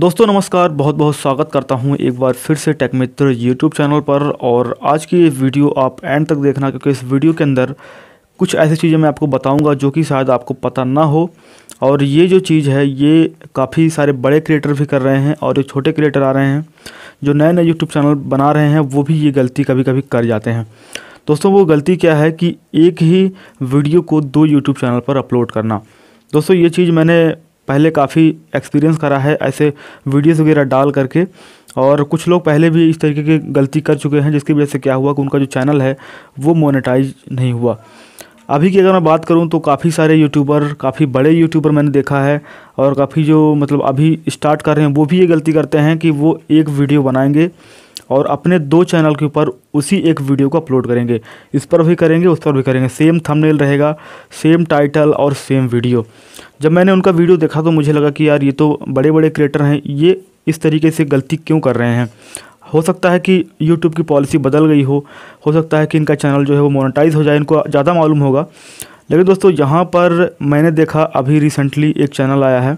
दोस्तों नमस्कार बहुत बहुत स्वागत करता हूं एक बार फिर से टेक मित्र यूट्यूब चैनल पर और आज की ये वीडियो आप एंड तक देखना क्योंकि इस वीडियो के अंदर कुछ ऐसी चीज़ें मैं आपको बताऊंगा जो कि शायद आपको पता ना हो और ये जो चीज़ है ये काफ़ी सारे बड़े क्रिएटर भी कर रहे हैं और जो छोटे क्रिएटर आ रहे हैं जो नए नए यूट्यूब चैनल बना रहे हैं वो भी ये गलती कभी कभी कर जाते हैं दोस्तों वो गलती क्या है कि एक ही वीडियो को दो यूट्यूब चैनल पर अपलोड करना दोस्तों ये चीज़ मैंने पहले काफ़ी एक्सपीरियंस करा है ऐसे वीडियोस वगैरह डाल करके और कुछ लोग पहले भी इस तरीके की गलती कर चुके हैं जिसकी वजह से क्या हुआ कि उनका जो चैनल है वो मोनेटाइज नहीं हुआ अभी की अगर मैं बात करूं तो काफ़ी सारे यूट्यूबर काफ़ी बड़े यूट्यूबर मैंने देखा है और काफ़ी जो मतलब अभी स्टार्ट कर रहे हैं वो भी ये गलती करते हैं कि वो एक वीडियो बनाएंगे और अपने दो चैनल के ऊपर उसी एक वीडियो को अपलोड करेंगे इस पर भी करेंगे उस पर भी करेंगे सेम थंबनेल रहेगा सेम टाइटल और सेम वीडियो जब मैंने उनका वीडियो देखा तो मुझे लगा कि यार ये तो बड़े बड़े क्रिएटर हैं ये इस तरीके से गलती क्यों कर रहे हैं हो सकता है कि यूट्यूब की पॉलिसी बदल गई हो हो सकता है कि इनका चैनल जो है वो मोनेटाइज हो जाए इनको ज़्यादा मालूम होगा लेकिन दोस्तों यहाँ पर मैंने देखा अभी रिसेंटली एक चैनल आया है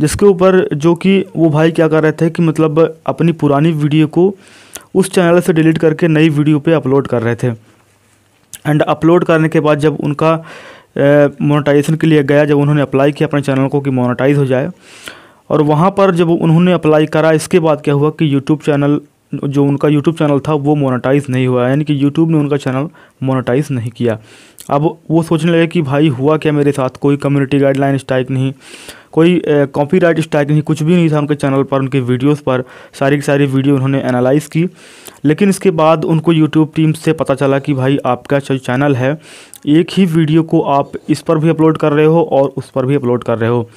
जिसके ऊपर जो कि वो भाई क्या कर रहे थे कि मतलब अपनी पुरानी वीडियो को उस चैनल से डिलीट करके नई वीडियो पे अपलोड कर रहे थे एंड अपलोड करने के बाद जब उनका मोनेटाइजेशन के लिए गया जब उन्होंने अप्लाई किया अपने चैनल को कि मोनेटाइज हो जाए और वहाँ पर जब उन्होंने अप्लाई करा इसके बाद क्या हुआ कि यूट्यूब चैनल जो उनका यूट्यूब चैनल था वो मोनेटाइज नहीं हुआ यानी कि यूट्यूब ने उनका चैनल मोनेटाइज नहीं किया अब वो सोचने लगे कि भाई हुआ क्या मेरे साथ कोई कम्युनिटी गाइडलाइन स्ट्राइक नहीं कोई कॉपीराइट स्ट्राइक नहीं कुछ भी नहीं था उनके चैनल पर उनके वीडियोस पर सारी की सारी वीडियो उन्होंने एनालाइज की लेकिन इसके बाद उनको यूट्यूब टीम से पता चला कि भाई आपका जो चैनल है एक ही वीडियो को आप इस पर भी अपलोड कर रहे हो और उस पर भी अपलोड कर रहे हो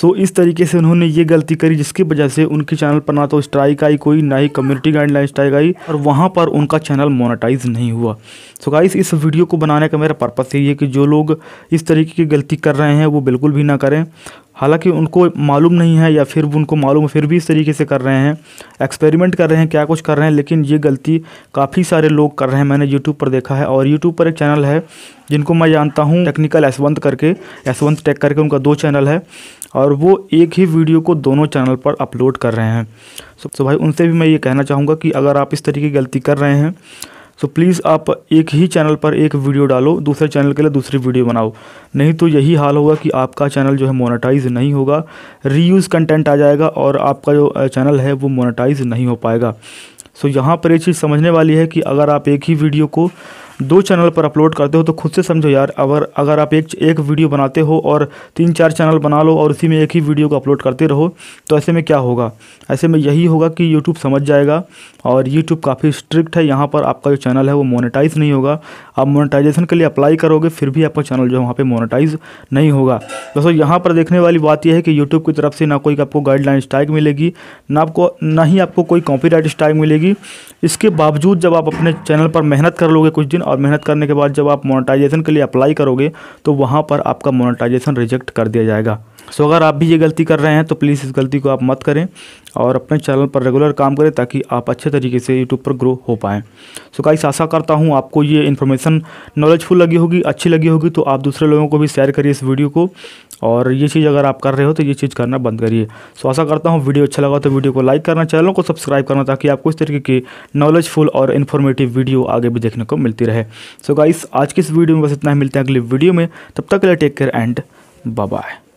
सो so, इस तरीके से उन्होंने ये गलती करी जिसकी वजह से उनके चैनल पर ना तो स्ट्राइक आई कोई ना ही कम्युनिटी गाइडलाइन स्ट्राइक आई और वहाँ पर उनका चैनल मोनेटाइज नहीं हुआ सो so, गाइस इस वीडियो को बनाने का मेरा पर्पस यही है कि जो लोग इस तरीके की गलती कर रहे हैं वो बिल्कुल भी ना करें हालांकि उनको मालूम नहीं है या फिर उनको मालूम फिर भी इस तरीके से कर रहे हैं एक्सपेरिमेंट कर रहे हैं क्या कुछ कर रहे हैं लेकिन ये गलती काफ़ी सारे लोग कर रहे हैं मैंने यूट्यूब पर देखा है और यूट्यूब पर एक चैनल है जिनको मैं जानता हूँ टेक्निकल यशवंत करके यशवंत टेक करके उनका दो चैनल है और वो एक ही वीडियो को दोनों चैनल पर अपलोड कर रहे हैं सो भाई उनसे भी मैं ये कहना चाहूँगा कि अगर आप इस तरीके की गलती कर रहे हैं सो प्लीज़ आप एक ही चैनल पर एक वीडियो डालो दूसरे चैनल के लिए दूसरी वीडियो बनाओ नहीं तो यही हाल होगा कि आपका चैनल जो है मोनेटाइज नहीं होगा रीयूज़ कंटेंट आ जाएगा और आपका जो चैनल है वो मोनेटाइज नहीं हो पाएगा सो so, यहाँ पर ये चीज़ समझने वाली है कि अगर आप एक ही वीडियो को दो चैनल पर अपलोड करते हो तो खुद से समझो यार अगर अगर आप एक एक वीडियो बनाते हो और तीन चार चैनल बना लो और उसी में एक ही वीडियो को अपलोड करते रहो तो ऐसे में क्या होगा ऐसे में यही होगा कि यूट्यूब समझ जाएगा और यूट्यूब काफ़ी स्ट्रिक्ट है यहाँ पर आपका जो चैनल है वो मोनिटाइज नहीं होगा आप मोनिटाइजेशन के लिए अप्लाई करोगे फिर भी आपका चैनल जो है वहाँ पर मोनिटाइज नहीं होगा दोस्तों यहाँ पर देखने वाली बात यह है कि यूट्यूब की तरफ से ना कोई आपको गाइडलाइन स्ट्राइक मिलेगी ना आपको ना ही आपको कोई कॉपी स्ट्राइक मिलेगी इसके बावजूद जब आप अपने चैनल पर मेहनत कर लोगे कुछ दिन और मेहनत करने के बाद जब आप मोनेटाइजेशन के लिए अप्लाई करोगे तो वहाँ पर आपका मोनेटाइजेशन रिजेक्ट कर दिया जाएगा सो अगर आप भी ये गलती कर रहे हैं तो प्लीज़ इस गलती को आप मत करें और अपने चैनल पर रेगुलर काम करें ताकि आप अच्छे तरीके से यूट्यूब पर ग्रो हो पाएँ सो का आशा करता हूँ आपको ये इन्फॉर्मेशन नॉलेजफुल लगी होगी अच्छी लगी होगी तो आप दूसरे लोगों को भी शेयर करिए इस वीडियो को और ये चीज़ अगर आप कर रहे हो तो ये चीज़ करना बंद करिए सो आशा करता हूँ वीडियो अच्छा लगा तो वीडियो को लाइक करना चैनल को सब्सक्राइब करना ताकि आपको इस तरीके की नॉलेजफुल और इन्फॉर्मेटिव वीडियो आगे भी देखने को मिलती रहे है सो so गाइस आज के इस वीडियो में बस इतना ही मिलते हैं अगले वीडियो में तब तक के लिए टेक केयर एंड बाय